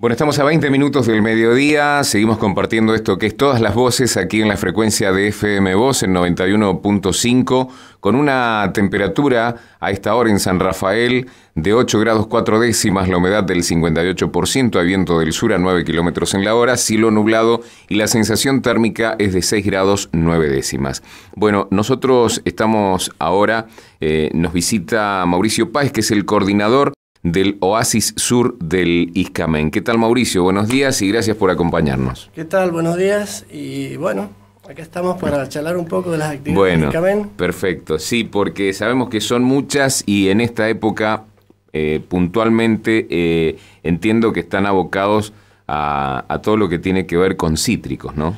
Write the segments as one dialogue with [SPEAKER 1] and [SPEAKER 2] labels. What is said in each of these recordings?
[SPEAKER 1] Bueno, estamos a 20 minutos del mediodía, seguimos compartiendo esto que es todas las voces aquí en la frecuencia de FM Voz en 91.5, con una temperatura a esta hora en San Rafael de 8 grados 4 décimas, la humedad del 58%, hay viento del sur a 9 kilómetros en la hora, cielo nublado y la sensación térmica es de 6 grados 9 décimas. Bueno, nosotros estamos ahora, eh, nos visita Mauricio Páez, que es el coordinador del Oasis Sur del Iscamen. ¿Qué tal Mauricio? Buenos días y gracias por acompañarnos.
[SPEAKER 2] ¿Qué tal? Buenos días y bueno, acá estamos para charlar un poco de las actividades bueno, del Iscamen.
[SPEAKER 1] Perfecto, sí, porque sabemos que son muchas y en esta época eh, puntualmente eh, entiendo que están abocados a, todo lo que tiene que ver con cítricos, ¿no?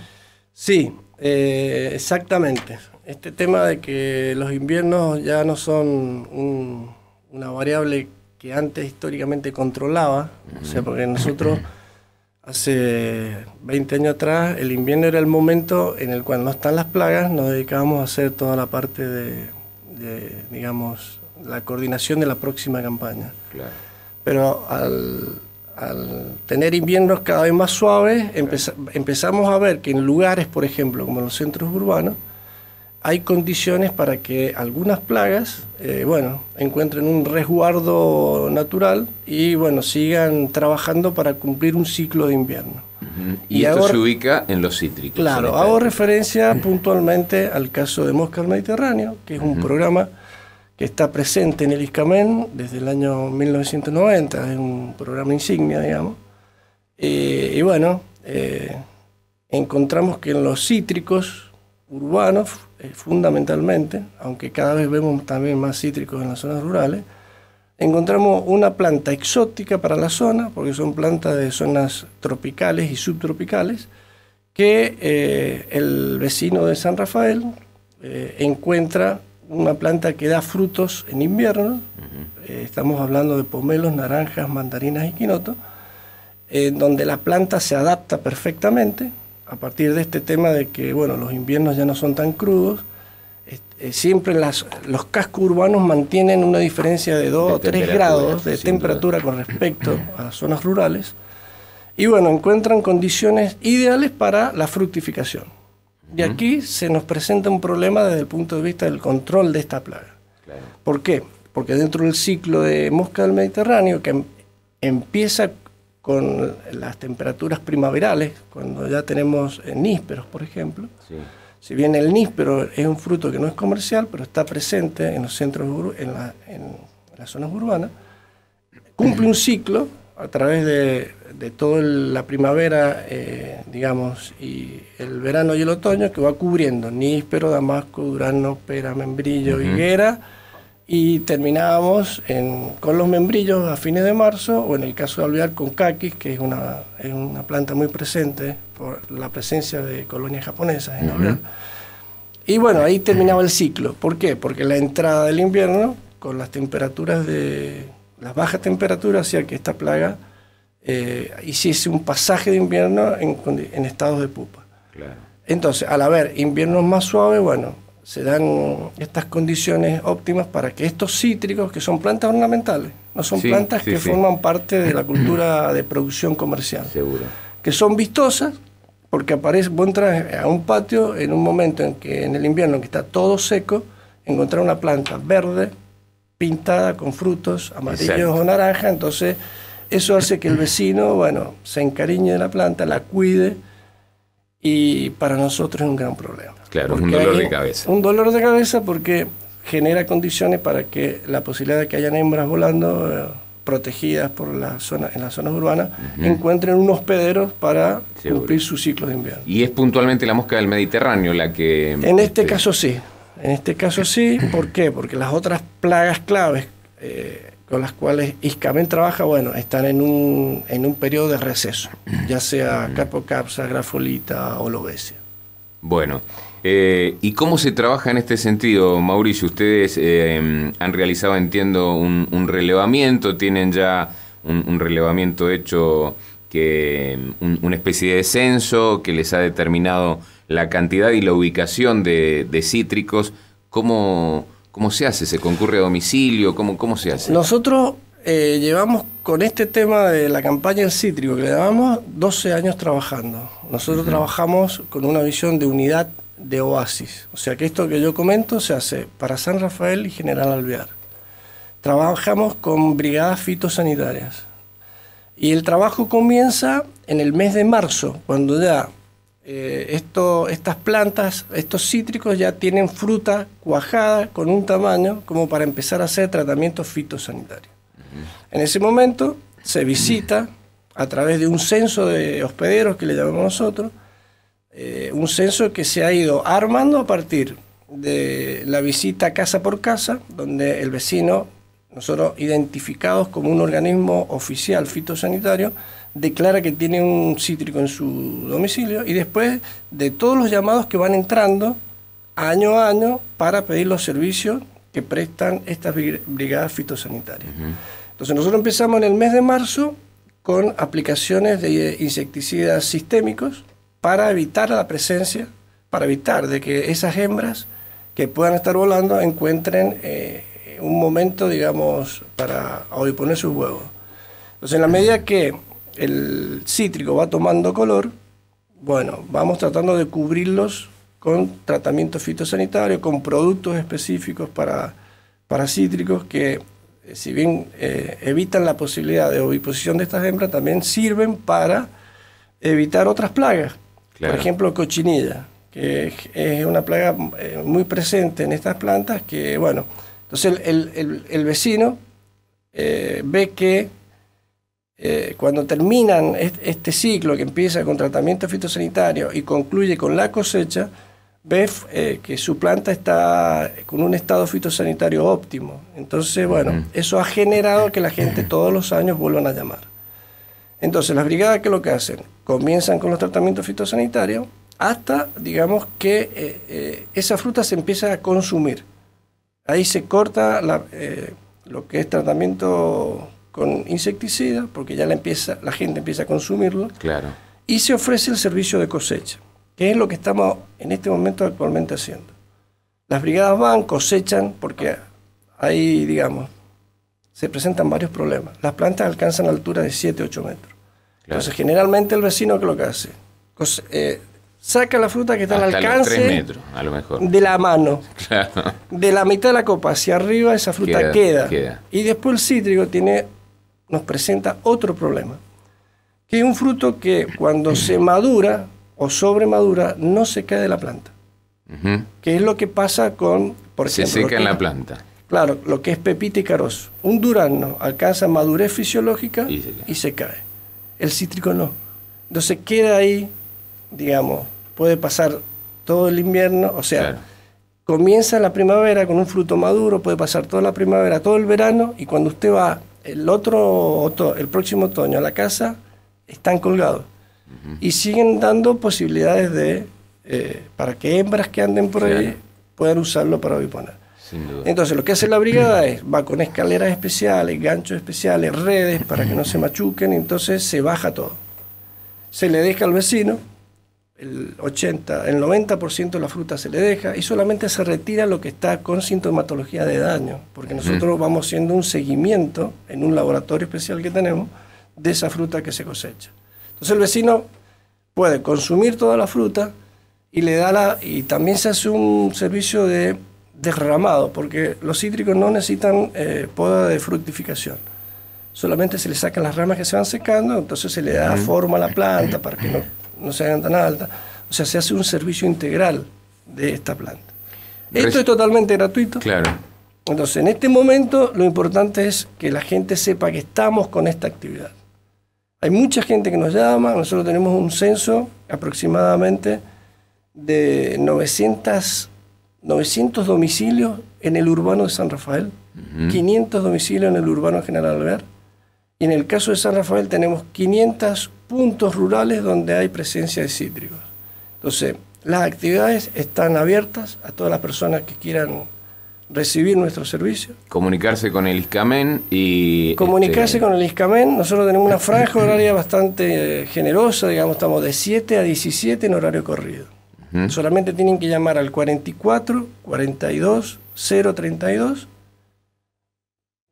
[SPEAKER 2] Sí, eh, exactamente. Este tema de que los inviernos ya no son una variable que antes históricamente controlaba, o sea, porque nosotros hace 20 años atrás el invierno era el momento en el cual no están las plagas, nos dedicábamos a hacer toda la parte de, digamos, la coordinación de la próxima campaña. Claro. Pero al, tener inviernos cada vez más suaves, empezamos a ver que en lugares, por ejemplo, como los centros urbanos, hay condiciones para que algunas plagas, eh, bueno, encuentren un resguardo natural y, bueno, sigan trabajando para cumplir un ciclo de invierno.
[SPEAKER 1] Y, esto se ubica en los cítricos. Claro, hago
[SPEAKER 2] referencia puntualmente al caso de Mosca al Mediterráneo, que es un programa que está presente en el ISCAMEN desde el año 1990, es un programa insignia, digamos. Eh, y bueno, eh, encontramos que en los cítricos urbanos eh, fundamentalmente, aunque cada vez vemos también más cítricos en las zonas rurales, encontramos una planta exótica para la zona, porque son plantas de zonas tropicales y subtropicales, que eh, el vecino de San Rafael eh, encuentra una planta que da frutos en invierno, estamos hablando de pomelos, naranjas, mandarinas y quinoto, en donde la planta se adapta perfectamente, a partir de este tema de que, bueno, los inviernos ya no son tan crudos, eh, siempre las, los cascos urbanos mantienen una diferencia de 2 o 3 grados de temperatura con respecto a zonas rurales. Y bueno, encuentran condiciones ideales para la fructificación. Y aquí se nos presenta un problema desde el punto de vista del control de esta plaga. ¿Por qué? Porque dentro del ciclo de mosca del Mediterráneo, que em, empieza con las temperaturas primaverales, cuando ya tenemos eh, nísperos, por ejemplo. Si bien el níspero es un fruto que no es comercial, pero está presente en los centros en, las zonas urbanas, cumple un ciclo a través de, de toda la primavera, eh, digamos, y el verano y el otoño, que va cubriendo níspero, damasco, durano, pera, membrillo, higuera, y terminábamos con los membrillos a fines de marzo o en el caso de Alvear con caquis, que es una, es una planta muy presente por la presencia de colonias japonesas en Alvear. Y bueno, ahí terminaba el ciclo. ¿Por qué? Porque la entrada del invierno con las temperaturas de las bajas temperaturas hacía que esta plaga eh, hiciese un pasaje de invierno en, en estados de pupa. Entonces, al haber inviernos más suaves, bueno, se dan estas condiciones óptimas para que estos cítricos, que son plantas ornamentales, no son plantas que forman parte de la cultura de producción comercial, Seguro. que son vistosas, porque aparece, vos entras a un patio en un momento en que en el invierno que está todo seco, encontrar una planta verde, pintada con frutos amarillos o naranja, entonces eso hace que el vecino, bueno, se encariñe de la planta, la cuide y para nosotros es un gran problema.
[SPEAKER 1] Claro, es un dolor de cabeza.
[SPEAKER 2] Un dolor de cabeza porque genera condiciones para que la posibilidad de que hayan hembras volando eh, protegidas por la zona, en las zonas urbanas encuentren un hospedero para cumplir su ciclo de invierno.
[SPEAKER 1] Y es puntualmente la mosca del Mediterráneo la que... En este, este, caso sí,
[SPEAKER 2] en este caso sí, ¿por qué? Porque las otras plagas claves eh, con las cuales Iscamen trabaja, bueno, están en un, periodo de receso, ya sea Capocapsa, Grafolita o Lobesia.
[SPEAKER 1] Bueno, eh, ¿y cómo se trabaja en este sentido, Mauricio? Ustedes eh, han realizado, entiendo, un, relevamiento, tienen ya un, relevamiento hecho, que una especie de censo que les ha determinado la cantidad y la ubicación de, de cítricos. ¿Cómo...? ¿Cómo se hace? ¿Se concurre a domicilio? ¿Cómo, cómo se hace?
[SPEAKER 2] Nosotros eh, llevamos con este tema de la campaña en cítrico, que le llamamos 12 años trabajando. Nosotros trabajamos con una visión de unidad de oasis. O sea que esto que yo comento se hace para San Rafael y General Alvear. Trabajamos con brigadas fitosanitarias. Y el trabajo comienza en el mes de marzo, cuando ya eh, esto, estas plantas, estos cítricos ya tienen fruta cuajada con un tamaño como para empezar a hacer tratamientos fitosanitarios. En ese momento se visita a través de un censo de hospederos que le llamamos nosotros, eh, un censo que se ha ido armando a partir de la visita casa por casa, donde el vecino, nosotros identificados como un organismo oficial fitosanitario, declara que tiene un cítrico en su domicilio y después de todos los llamados que van entrando año a año para pedir los servicios que prestan estas brigadas fitosanitarias. Entonces nosotros empezamos en el mes de marzo con aplicaciones de insecticidas sistémicos para evitar la presencia, para evitar de que esas hembras que puedan estar volando encuentren eh, un momento, digamos, para poner sus huevos. Entonces, en la medida que el cítrico va tomando color, bueno, vamos tratando de cubrirlos con tratamientos fitosanitarios, con productos específicos para, para cítricos que, eh, si bien eh, evitan la posibilidad de oviposición de estas hembras, también sirven para evitar otras plagas. Por ejemplo, cochinilla, que es una plaga eh, muy presente en estas plantas que, bueno, entonces el, vecino ve que eh, cuando terminan este ciclo que empieza con tratamiento fitosanitario y concluye con la cosecha, ves eh, que su planta está con un estado fitosanitario óptimo. Entonces, bueno, eso ha generado que la gente todos los años vuelvan a llamar. Entonces, las brigadas ¿qué es lo que hacen, comienzan con los tratamientos fitosanitarios hasta, digamos, que eh, esa fruta se empieza a consumir. Ahí se corta lo que es tratamiento con insecticida, porque ya la, empieza, la gente empieza a consumirlo. Claro. Y se ofrece el servicio de cosecha, que es lo que estamos en este momento actualmente haciendo. Las brigadas van, cosechan, porque ahí, digamos, se presentan varios problemas. Las plantas alcanzan altura de 7, 8 metros. Entonces, generalmente el vecino, que es lo que hace? Eh, saca la fruta que está al alcance de la mano. De la mitad de la copa hacia arriba, esa fruta queda. Y después el cítrico tiene nos presenta otro problema, que es un fruto que cuando se madura o sobremadura no se cae de la planta, que es lo que pasa con... Por se seca en la planta. Claro, lo que es pepita y carozo. Un durazno alcanza madurez fisiológica y se, cae. El cítrico no. Entonces queda ahí, digamos, puede pasar todo el invierno, o sea, comienza la primavera con un fruto maduro, puede pasar toda la primavera, todo el verano, y cuando usted va el otro, el próximo otoño a la casa, están colgados. Y siguen dando posibilidades de, eh, para que hembras que anden por ahí puedan usarlo para duda. Entonces lo que hace la brigada es, va con escaleras especiales, ganchos especiales, redes para que no se machuquen, entonces se baja todo. Se le deja al vecino el 80, el 90% de la fruta se le deja y solamente se retira lo que está con sintomatología de daño, porque nosotros vamos haciendo un seguimiento en un laboratorio especial que tenemos de esa fruta que se cosecha. Entonces el vecino puede consumir toda la fruta y le da la y también se hace un servicio de derramado, porque los cítricos no necesitan eh, poda de fructificación solamente se le sacan las ramas que se van secando, entonces se le da forma a la planta para que no no se hagan tan altas. O sea, se hace un servicio integral de esta planta. Esto es totalmente gratuito. Claro. Entonces, en este momento lo importante es que la gente sepa que estamos con esta actividad. Hay mucha gente que nos llama, nosotros tenemos un censo aproximadamente de 900, 900 domicilios en el urbano de San Rafael, 500 domicilios en el urbano General Alvear, y en el caso de San Rafael tenemos 500 puntos rurales donde hay presencia de cítricos. Entonces, las actividades están abiertas a todas las personas que quieran
[SPEAKER 1] recibir nuestro servicio. Comunicarse con el ISCAMEN y... Este, Comunicarse
[SPEAKER 2] con el ISCAMEN. Nosotros tenemos una franja horaria bastante eh, generosa, digamos, estamos de 7 a 17 en horario corrido. Solamente tienen que llamar al 44 42 032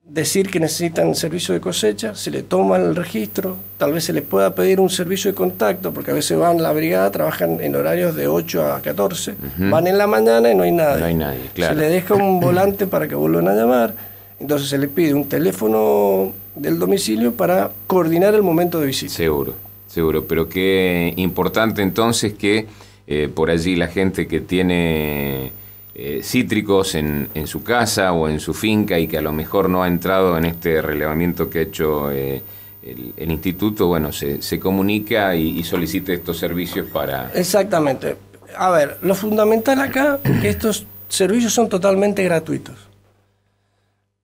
[SPEAKER 2] decir que necesitan servicio de cosecha, se le toma el registro, tal vez se les pueda pedir un servicio de contacto, porque a veces van la brigada, trabajan en horarios de 8 a 14, van en la mañana y no hay nadie. No
[SPEAKER 1] hay nadie, claro. Se le deja un
[SPEAKER 2] volante para que vuelvan a llamar, entonces se le pide un teléfono
[SPEAKER 1] del domicilio para coordinar el momento de visita. Seguro, seguro, pero qué importante entonces que eh, por allí la gente que tiene eh, cítricos en, su casa o en su finca y que a lo mejor no ha entrado en este relevamiento que ha hecho eh, el, instituto, bueno, se, comunica y, solicite estos servicios para...
[SPEAKER 2] Exactamente. A ver, lo fundamental acá es que estos servicios son totalmente gratuitos.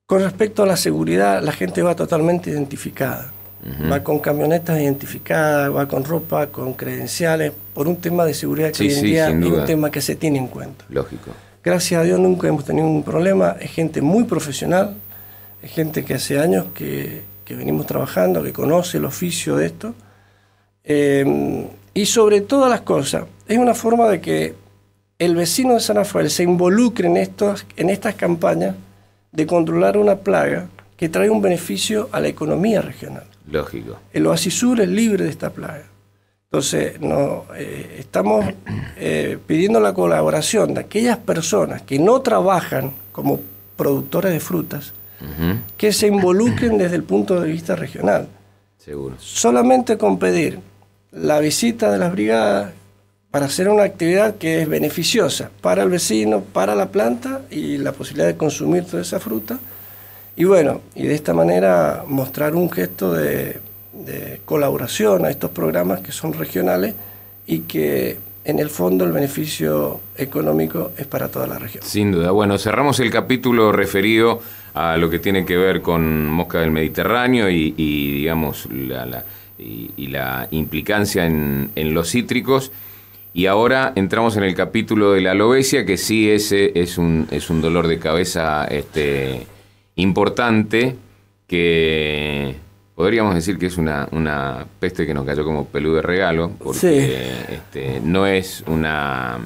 [SPEAKER 2] Con respecto a la seguridad, la gente va totalmente identificada. Va con camionetas identificadas, va con ropa, con credenciales, por un tema de seguridad que un tema que se tiene en cuenta. Lógico. Gracias a Dios nunca hemos tenido un problema. Es gente muy profesional, es gente que hace años que, venimos trabajando, que conoce el oficio de esto. Eh, y sobre todas las cosas, es una forma de que el vecino de San Rafael se involucre en, en estas campañas de controlar una plaga que trae un beneficio a la economía regional. Lógico. El Oasisur es libre de esta plaga. Entonces, no, eh, estamos eh, pidiendo la colaboración de aquellas personas que no trabajan como productores de frutas, que se involucren desde el punto de vista regional. Seguro. Solamente con pedir la visita de las brigadas para hacer una actividad que es beneficiosa para el vecino, para la planta y la posibilidad de consumir toda esa fruta. Y bueno, y de esta manera mostrar un gesto de de colaboración a estos programas que son regionales y que en el fondo el beneficio económico es para toda la región.
[SPEAKER 1] Sin duda. Bueno, cerramos el capítulo referido a lo que tiene que ver con mosca del Mediterráneo y, digamos, la, y, la implicancia en, en, los cítricos. Y ahora entramos en el capítulo de la alobesia, que sí ese es un, es un dolor de cabeza este, importante que podríamos decir que es una, peste que nos cayó como peludo de regalo, porque este, no es una,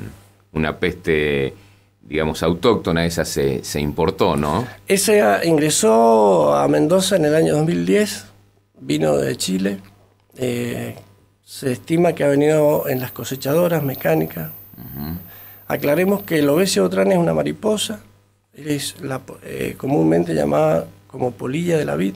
[SPEAKER 1] una peste digamos, autóctona, esa se, importó, ¿no?
[SPEAKER 2] Esa ingresó a Mendoza en el año 2010, vino de Chile. Eh, se estima que ha venido en las cosechadoras mecánicas. Aclaremos que el obesio otran es una mariposa, es la, eh, comúnmente llamada como polilla de la vid.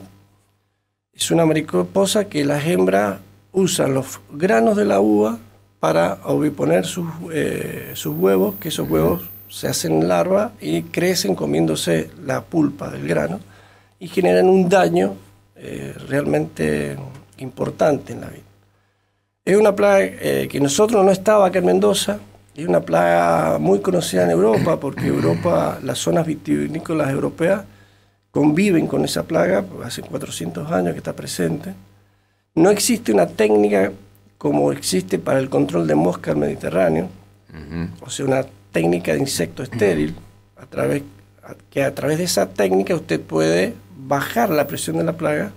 [SPEAKER 2] Es una mariposa que las hembras usan los granos de la uva para oviponer eh, sus, huevos, que esos huevos se hacen larva y crecen comiéndose la pulpa del grano y generan un daño eh, realmente importante en la vida. Es una plaga eh, que nosotros no estaba acá en Mendoza, es una plaga muy conocida en Europa, porque Europa, las zonas vitivinícolas europeas, conviven con esa plaga, hace 400 años que está presente. No existe una técnica como existe para el control de mosca al Mediterráneo, o sea, una técnica de insecto estéril, a través, que a través de esa técnica usted puede bajar la presión de la plaga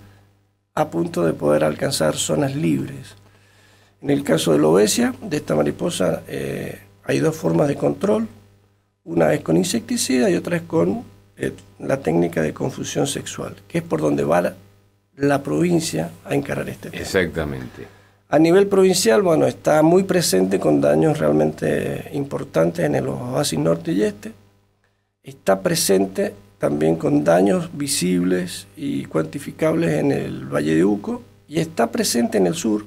[SPEAKER 2] a punto de poder alcanzar zonas libres. En el caso de la obesia, de esta mariposa, eh, hay dos formas de control. Una es con insecticida y otra es con eh, la técnica de confusión sexual, que es por donde va la, provincia a encarar este tema.
[SPEAKER 1] Exactamente.
[SPEAKER 2] A nivel provincial, bueno, está muy presente con daños realmente importantes en el oasis norte y este. Está presente también con daños visibles y cuantificables en el Valle de Uco y está presente en el sur,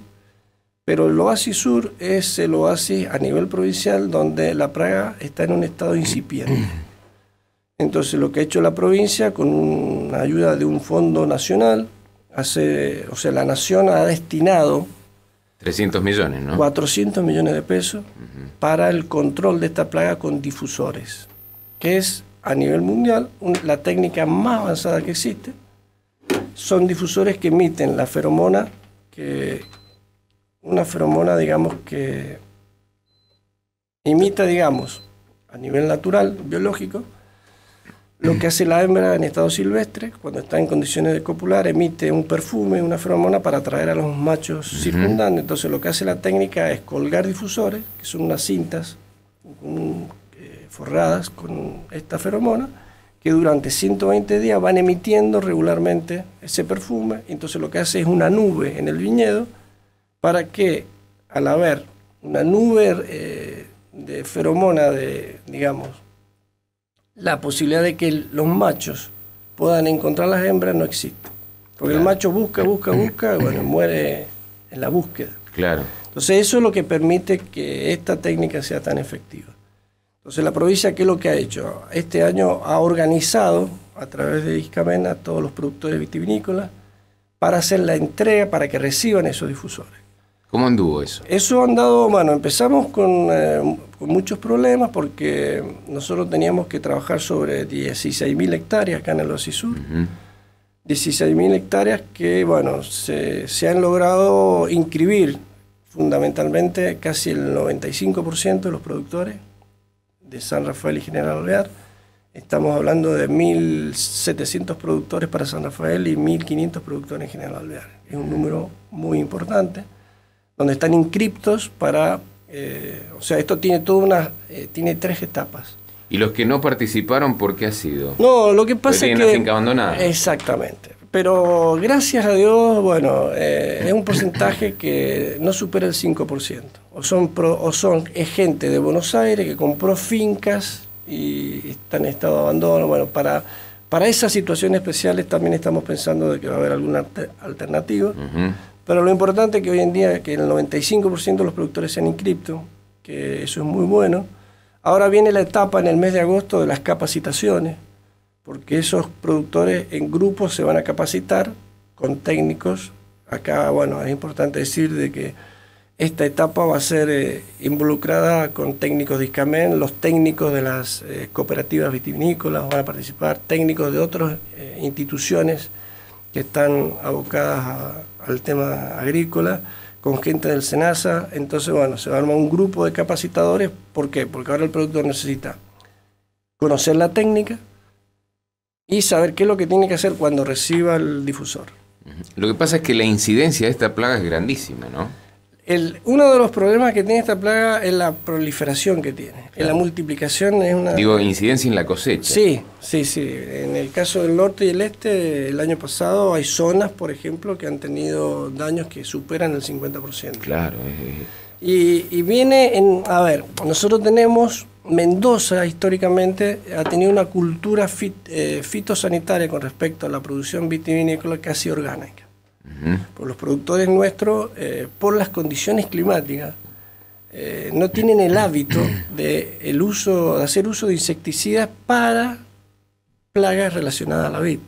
[SPEAKER 2] pero el oasis sur es el oasis a nivel provincial donde la praga está en un estado incipiente. Entonces lo que ha hecho la provincia con una ayuda de un fondo nacional, hace, o sea, la nación ha destinado
[SPEAKER 1] 300 millones, ¿no?
[SPEAKER 2] 400 millones de pesos para el control de esta plaga con difusores, que es a nivel mundial la técnica más avanzada que existe. Son difusores que emiten la feromona, que una feromona, digamos, que imita, digamos, a nivel natural, biológico, lo que hace la hembra en estado silvestre, cuando está en condiciones de copular, emite un perfume, una feromona para atraer a los machos circundantes. Entonces lo que hace la técnica es colgar difusores, que son unas cintas mm, eh, forradas con esta feromona, que durante 120 días van emitiendo regularmente ese perfume. Entonces lo que hace es una nube en el viñedo para que al haber una nube eh, de feromona, de, digamos, la posibilidad de que los machos puedan encontrar las hembras no existe. Porque el macho busca, busca, busca, bueno, muere en la búsqueda. Claro. Entonces eso es lo que permite que esta técnica sea tan efectiva. Entonces la provincia, ¿qué es lo que ha hecho? Este año ha organizado a través de Iscamena todos los productores vitivinícolas para hacer la entrega, para que reciban esos difusores.
[SPEAKER 1] ¿Cómo anduvo eso?
[SPEAKER 2] Eso ha andado, bueno, empezamos con eh, muchos problemas porque nosotros teníamos que trabajar sobre 16.000 hectáreas acá en el
[SPEAKER 1] 16.000
[SPEAKER 2] hectáreas que, bueno, se, se, han logrado inscribir fundamentalmente casi el 95% de los productores de San Rafael y General Alvear. Estamos hablando de 1.700 productores para San Rafael y 1.500 productores en General Alvear. Es un número muy importante, donde están inscriptos para eh, o sea, esto tiene una, eh, tiene tres etapas.
[SPEAKER 1] ¿Y los que no participaron por qué ha sido? No, lo que pasa es que... la finca abandonada.
[SPEAKER 2] Exactamente. Pero gracias a Dios, bueno, eh, es un porcentaje que no supera el 5%. O son, o son gente de Buenos Aires que compró fincas y están en estado de abandono. Bueno, para, para esas situaciones especiales también estamos pensando de que va a haber alguna alternativa. Pero lo importante es que hoy en día que el 95% de los productores sean inscriptos, que eso es muy bueno. Ahora viene la etapa en el mes de agosto de las capacitaciones, porque esos productores en grupo se van a capacitar con técnicos. Acá, bueno, es importante decir de que esta etapa va a ser eh, involucrada con técnicos de ISCAMEN, los técnicos de las eh, cooperativas vitivinícolas van a participar, técnicos de otras eh, instituciones que están abocadas a al tema agrícola, con gente del SENASA. Entonces, bueno, se va un grupo de capacitadores. ¿Por qué? Porque ahora el productor necesita conocer la técnica y saber qué es lo que tiene que hacer cuando reciba el difusor.
[SPEAKER 1] Lo que pasa es que la incidencia de esta plaga es grandísima, ¿no?
[SPEAKER 2] uno de los problemas que tiene esta plaga es la proliferación que tiene. la multiplicación es una... Digo,
[SPEAKER 1] incidencia en la cosecha. Sí,
[SPEAKER 2] sí, sí. En el caso del norte y el este, el año pasado hay zonas, por ejemplo, que han tenido daños que superan el 50%. Claro. Y, viene en... A ver, nosotros tenemos... Mendoza históricamente ha tenido una cultura eh, fitosanitaria con respecto a la producción vitivinícola casi orgánica por los productores nuestros, eh, por las condiciones climáticas. Eh, no tienen el hábito de, el uso, de hacer uso de insecticidas para plagas relacionadas a la vid.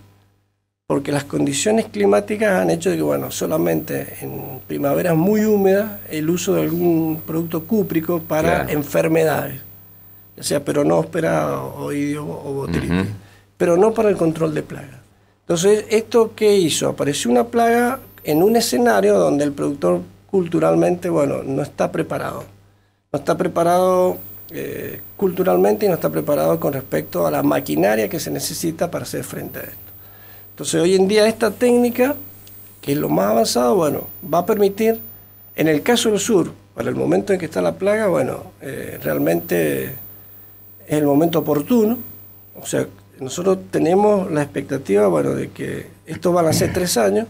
[SPEAKER 2] Porque las condiciones climáticas han hecho que, bueno, solamente en primaveras muy húmedas el uso de algún producto cúprico para enfermedades, O sea peronóspera o, o, o pero no para el control de plagas. Entonces, ¿esto qué hizo? Apareció una plaga en un escenario donde el productor culturalmente, bueno, no está preparado. No está preparado eh, culturalmente y no está preparado con respecto a la maquinaria que se necesita para hacer frente a esto. Entonces, hoy en día esta técnica, que es lo más avanzado, bueno, va a permitir, en el caso del sur, para el momento en que está la plaga, bueno, eh, realmente es el momento oportuno, o sea, nosotros tenemos la expectativa, bueno, de que esto van a ser tres años,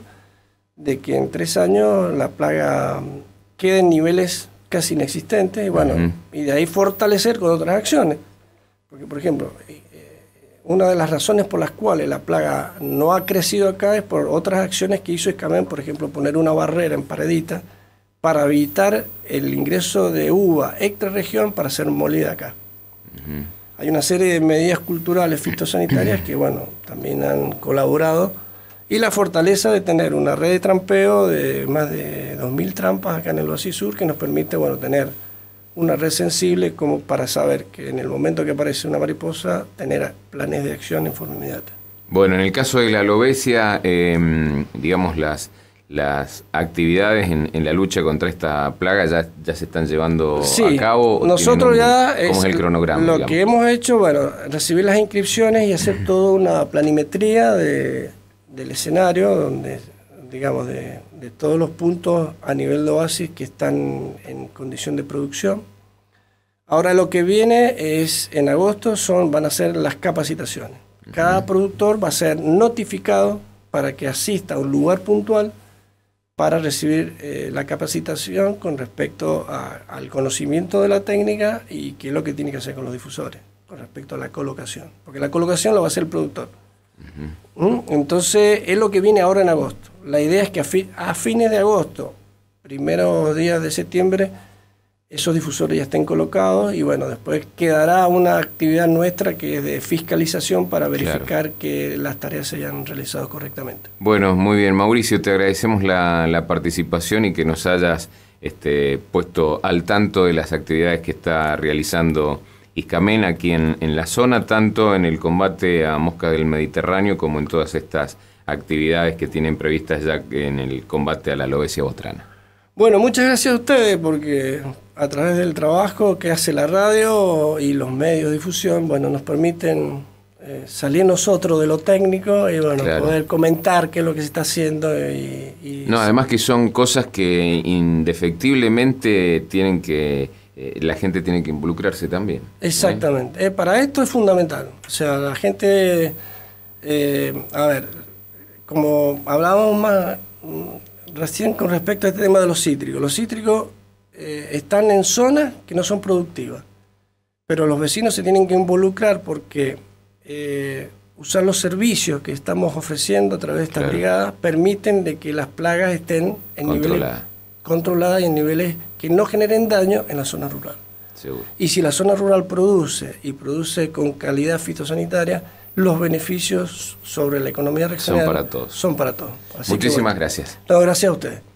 [SPEAKER 2] de que en tres años la plaga mm, quede en niveles casi inexistentes, y bueno, y de ahí fortalecer con otras acciones. Porque, por ejemplo, eh, eh, una de las razones por las cuales la plaga no ha crecido acá es por otras acciones que hizo Escamén, por ejemplo, poner una barrera en paredita para evitar el ingreso de uva extra región para ser molida acá hay una serie de medidas culturales fitosanitarias que, bueno, también han colaborado. Y la fortaleza de tener una red de trampeo de más de 2.000 trampas acá en el Oasis Sur que nos permite, bueno, tener una red sensible como para saber que en el momento que aparece una mariposa, tener planes de acción en forma inmediata.
[SPEAKER 1] Bueno, en el caso de la alobesia, em, digamos, las las actividades en, la lucha contra esta plaga ya, se están llevando a cabo? Nosotros ya... es el cronograma? Lo que
[SPEAKER 2] hemos hecho, bueno, recibir las inscripciones y hacer toda una planimetría del escenario, donde, digamos, de, todos los puntos a nivel de oasis que están en condición de producción. Ahora lo que viene es, en agosto, son, van a ser las capacitaciones. Cada productor va a ser notificado para que asista a un lugar puntual para recibir eh, la capacitación con respecto al conocimiento de la técnica y qué es lo que tiene que hacer con los difusores, con respecto a la colocación. Porque la colocación lo va a hacer el productor. ¿Mm? Entonces es lo que viene ahora en agosto. La idea es que a fines de agosto, primeros días de septiembre, esos difusores ya estén colocados y bueno, después quedará una actividad nuestra que es de fiscalización para verificar que las tareas se hayan realizado correctamente.
[SPEAKER 1] Bueno, muy bien, Mauricio, te agradecemos la, participación y que nos hayas este, puesto al tanto de las actividades que está realizando Iscamen aquí en, la zona, tanto en el combate a mosca del Mediterráneo como en todas estas actividades que tienen previstas ya en el combate a la lobesia botrana.
[SPEAKER 2] Bueno, muchas gracias a ustedes porque a través del trabajo que hace la radio y los medios de difusión, bueno, nos permiten eh, salir nosotros de lo técnico y bueno, poder comentar qué es lo que se está haciendo. Y,
[SPEAKER 1] no, además que son cosas que indefectiblemente tienen que, eh, la gente tiene que involucrarse también. ¿eh?
[SPEAKER 2] Exactamente, para esto es fundamental. O sea, la gente, a ver, como hablábamos más recién con respecto a este tema de los cítricos. Los cítricos eh, están en zonas que no son productivas, pero los vecinos se tienen que involucrar porque eh, usar los servicios que estamos ofreciendo a través de estas brigadas permiten de que las plagas estén en niveles controladas y en niveles que no generen daño en la zona rural. Y si la zona rural produce y produce con calidad fitosanitaria, los beneficios sobre la economía regional son para todos. Son para todos.
[SPEAKER 1] Muchísimas gracias. gracias a ustedes.